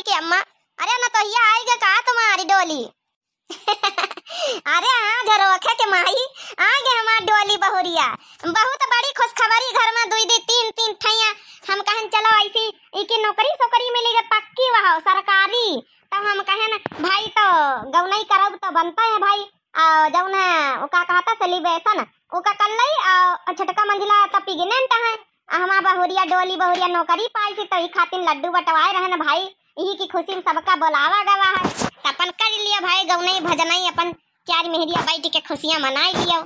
डोली की अम्मा अरे ना तो ये आएगा कहा तुम्हारी डोली अरे हाँ घर झरोखे के माई आ गए हमार डोली बहुरिया बहुत बड़ी खुशखबरी घर में दुई दी तीन तीन ठैया हम कहन चलो ऐसी इकी नौकरी सोकरी मिली गई पक्की वहा सरकारी तो हम कहन भाई तो गौनाई करब तो बनता है भाई और जौन का कहता सेलिब्रेशन ओका कर लई और छटका मंजिला तब पिगिने हमार बहुरिया डोली बहुरिया नौकरी पाई थी तो खातिर लड्डू बटवाए रहन भाई यही की खुशी में सबका बोलावा गवा है अपन कर लियो भाई गौनई भजनई अपन चार मेहरिया बैठ के खुशियाँ मनाई लियो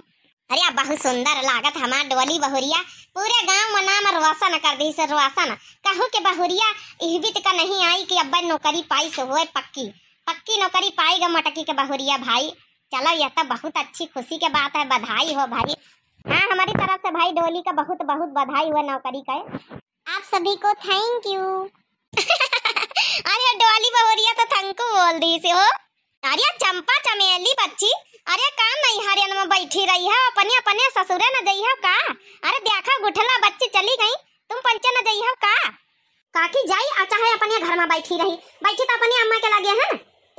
अरे आप बहुत सुंदर लागत हमार डोली बहुरिया पूरे गांव में नाम रोसा न कर दी सर रोसा न कहू के बहुरिया इहबित का नहीं आई कि अब नौकरी पाई से होए पक्की पक्की नौकरी पाएगा मटकी के बहुरिया भाई चलो यह तो बहुत अच्छी खुशी के बात है बधाई हो भाई हाँ हमारी तरफ से भाई डोली का बहुत बहुत बधाई हुआ नौकरी का आप सभी को थैंक यू अरे डोली बहुरिया तो थंकू बोल दी से हो अरे चंपा चमेली बच्ची अरे का नहीं हरियन में बैठी रही है अपने अपने ससुरे न जई हो का अरे देखा गुठला बच्ची चली गई तुम पंचे न जई हो का काकी जाई अच्छा है अपने घर में बैठी रही बैठी तो अपने अम्मा के लगे है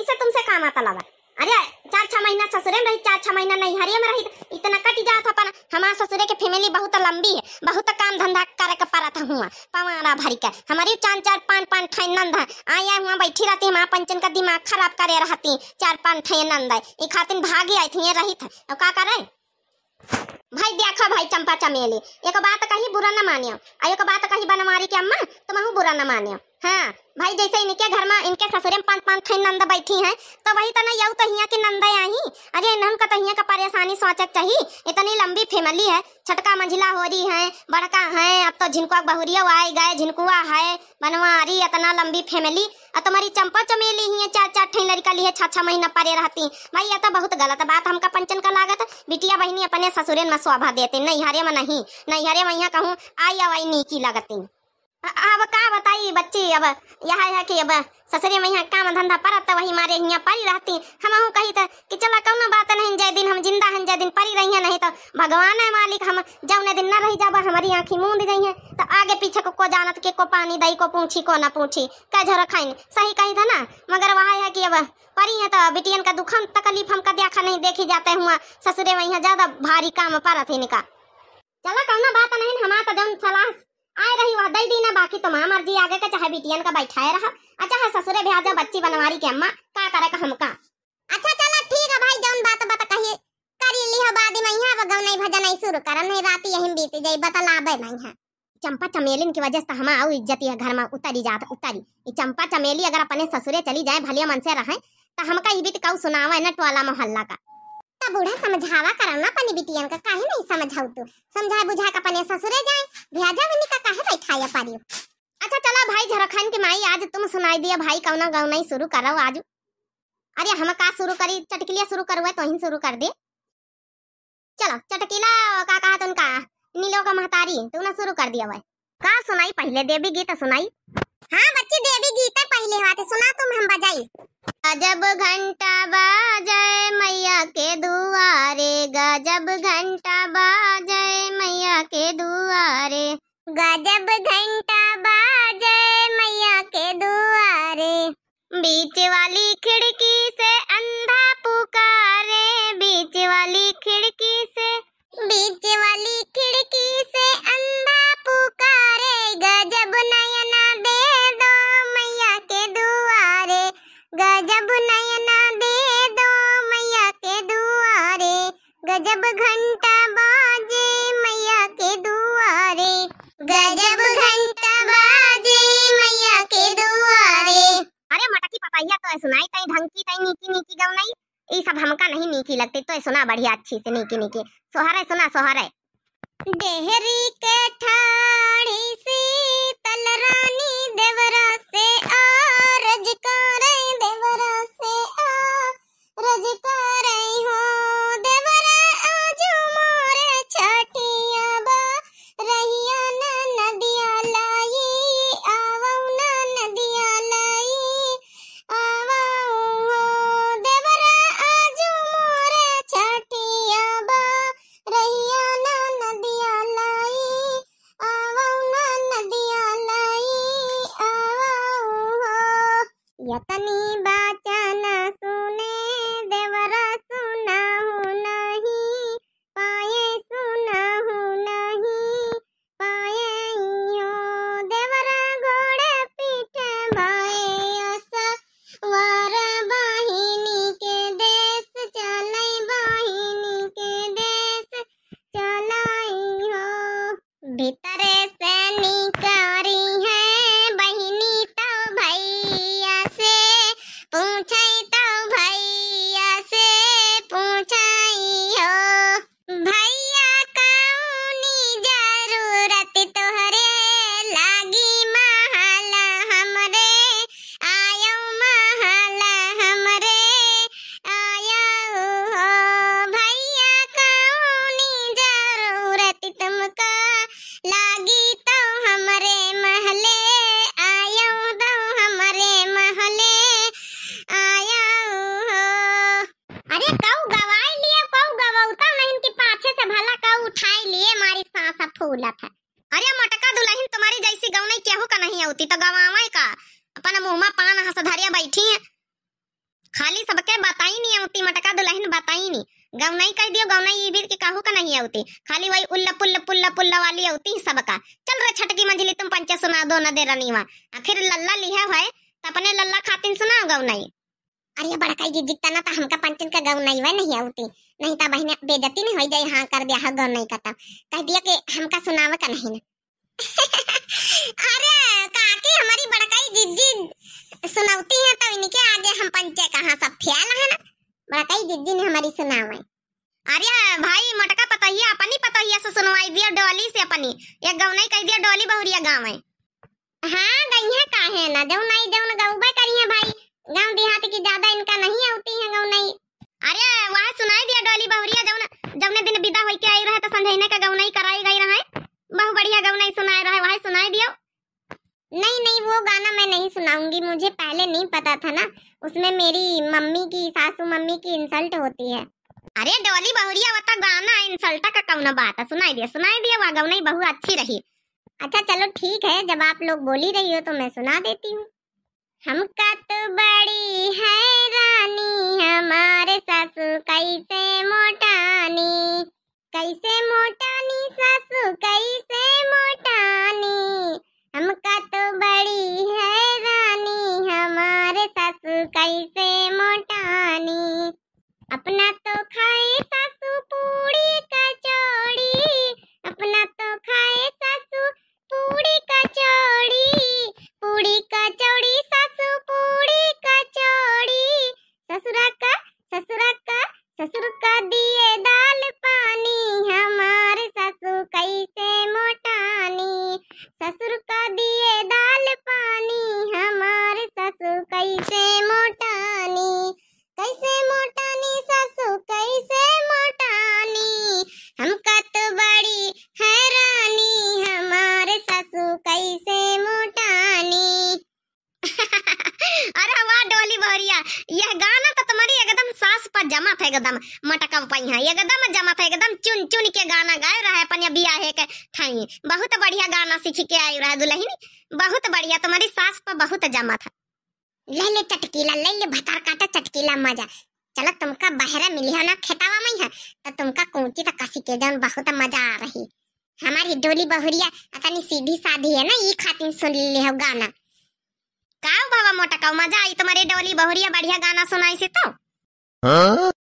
इसे तुमसे काम आता लगा अरे चार छह महीना ससुरे में रही चार छह महीना नहीं हरिया में रही तो इतना कट जा था पर हमारे ससुरे के फैमिली बहुत लंबी है बहुत काम धंधा कर के पारा था हुआ पवारा भरी का हमारी चार चार पान पान ठाई नंद है आई आई हुआ बैठी रहती है पंचन का दिमाग खराब करे रहती चार पान ठाई नंद है ये खातिर भागी आई थी ये रही था और क्या करे भाई देखो भाई चंपा चमेली एक बात कही बुरा ना मानियो एक बात कही बनवारी के अम्मा तो मैं बुरा ना मानियो हाँ भाई जैसे इनके घर में इनके ससुर में पांच पांच खई नंद बैठी हैं तो वही तना तो यऊ तहिया तो की नंद आई अरे इन्हन का तहिया तो का परेशानी सोचक चाहिए इतनी लंबी फैमिली है छटका मंझिला हो रही है बड़का है अब तो झिनकुआ बहुरिया आए गए झिनकुआ है बनवारी इतना लंबी फैमिली और तुम्हारी चंपा चमेली ही है चार चार ठेन लड़का ली है छः छः महीना परे रहती भाई ये तो बहुत गलत बात हमका पंचन का लागत बिटिया बहनी अपने ससुरन में शोभा देते नैहरे में नहीं नैहरे में यहाँ कहूँ आई अवाई नीकी लगती अब का बताई बच्ची अब यहाँ है कि अब ससुरे में यहाँ काम धंधा परत वही मारे यहाँ परी रहती हम हूँ कही था तो कि चला कौन बात नहीं जय दिन हम जिंदा हैं जय दिन परी रही है नहीं तो भगवान है मालिक हम जौने दिन न रही जाब हमारी आँखें मूंद गई है तो आगे पीछे को को जानत के को पानी दई को पूछी को ना पूछी कह झर खाइन सही कही था ना मगर वहाँ है कि अब परी है तो बिटियन का दुखम तकलीफ हम का देखा नहीं देखी जाते हुआ ससुरे में यहाँ ज्यादा भारी काम परत इनका चला कौन बात नहीं हमारा तो जौन सलाह आए रही वहाँ दई दीना बाकी तो माँ मर्जी आगे का चाहे बिटियन का बैठाए रहा अच्छा है हाँ, ससुरे भी आजा बच्ची बनवारी के अम्मा का करे का हमका अच्छा चला ठीक है भाई जौन बात बता कहिए कर ली हो बाद में यहाँ बगौ नहीं भजन नहीं शुरू करम नहीं रात यही बीत जाई बता लाबे नहीं है चंपा चमेलिन की वजह से तो हम आऊ इज्जती है घर में उतरी जात उतरी ये चंपा चमेली अगर अपने ससुरे चली जाए भलिया मन से रहे तो हमका ये बीत तो कहू सुनावा है ना टोला मोहल्ला का तो बूढ़ा समझावा करना पनी बिटियन का काहे नहीं समझाऊ तू समझा बुझा का अपने ससुरे जाए भेजा बनी का काहे बैठा या पारियो अच्छा चला भाई झरखन के माई आज तुम सुनाई दिया भाई कौना गौना ही शुरू करो आज अरे हम का शुरू करी चटकिलिया शुरू करवे तो ही शुरू कर दे चलो चटकिला का कहा तुमका नीलो का महतारी तू ना शुरू कर दिया भाई का सुनाई पहले देवी गीत सुनाई हाँ बच्ची देवी गीत के वाते सुना तुम तो हम बजाई गजब घंटा बाजय मैया के दुआरे गजब घंटा बाजय मैया के दुआरे गजब घंटा बाजय मैया के दुआरे बीच वाली खिड़की से अंधा पुकारे बीच वाली खिड़की से बीच वाली गजब घंटा बाजे मैया के दुआरे गजब घंटा बाजे मैया के दुआरे अरे मटकी पपैया तो सुनाई तई ढंग की तई नीकी नीकी गवनाई ई सब हमका नहीं नीकी लगते तो सुना बढ़िया अच्छी से नीकी नीकी सोहरे सुना सोहरे देहरी के ठाड़ी से तल रानी देवरा से आरज करे देवरा भीतर अपन मुंह पान हसधरिया बैठी है खाली सबके बताई नहीं औती मटका दुल्हन बताई नहीं गवनाई कह दियो गवनाई ईबीर के काहू का नहीं आती खाली वही उल्ला पुल्ला पुल्ला पुल्ला वाली आती है सबका चल रे छटकी मंजिली तुम पंचा सुना दो न दे रनी वहां आखिर लल्ला लिया है तो अपने लल्ला खातिन सुना गवनाई अरे बड़का जी जितना ना तो हमका पंचन का गव नहीं हुआ नहीं आती नहीं तो बहने बेदती नहीं हो जाए हाँ कर दिया हाँ गव नहीं करता तो। कह दिया कि हमका सुनावा का नहीं ना अरे काकी हमारी बड़काई जिद्दी सुनाती हैं तो इनके आगे हम पंचे कहाँ सब फैल है ना बड़काई जिद्दी ने हमारी सुनावे अरे भाई मटका पतहिया अपनी पतहिया से सुनवाई दिया डोली से अपनी एक नहीं कह दिया डोली बहुरिया गाँव है हाँ गईया का है ना जब नहीं जब गऊबे करिए भाई गांव देहात की ज्यादा इनका नहीं होती है गऊ नहीं अरे वहाँ सुनाई दिया डोली बहुरिया जब जब दिन विदा होके आई रहे तो संजयना का बढ़िया गाँव नहीं सुनाए है वही सुनाई दियो नहीं नहीं वो गाना मैं नहीं सुनाऊंगी मुझे पहले नहीं पता था ना उसमें मेरी मम्मी की सासू मम्मी की इंसल्ट होती है अरे डोली बहुरिया वो तो गाना इंसल्ट का कौन बात है सुनाई दिया सुनाई दिया वह ही बहुत अच्छी रही अच्छा चलो ठीक है जब आप लोग बोली रही हो तो मैं सुना देती हूँ हमका तो बड़ी है रानी हमारे सासू कैसे मोटानी कैसे मोटानी सासू जमा था एकदम मटकव पाई एकदम जमा था एकदम चुन चुन के गाना गाए रहा है अपन बिया है के ठाई बहुत बढ़िया गाना सीख के आई रहा दुल्हनी बहुत बढ़िया तुम्हारी सास पर बहुत जमा था ले ले चटकीला ले ले भतार काटा चटकीला मजा चलो तुमका बहरा मिली हो ना खेतावा में है तो तुमका कौची तक तो कसी के जान बहुत मजा आ रही हमारी डोली बहुरिया अतनी सीधी साधी है ना ये खातिन सुन ले हो गाना काव बाबा मोटा काव मजा आई तुम्हारी डोली बहुरिया बढ़िया गाना सुनाई से तो Huh?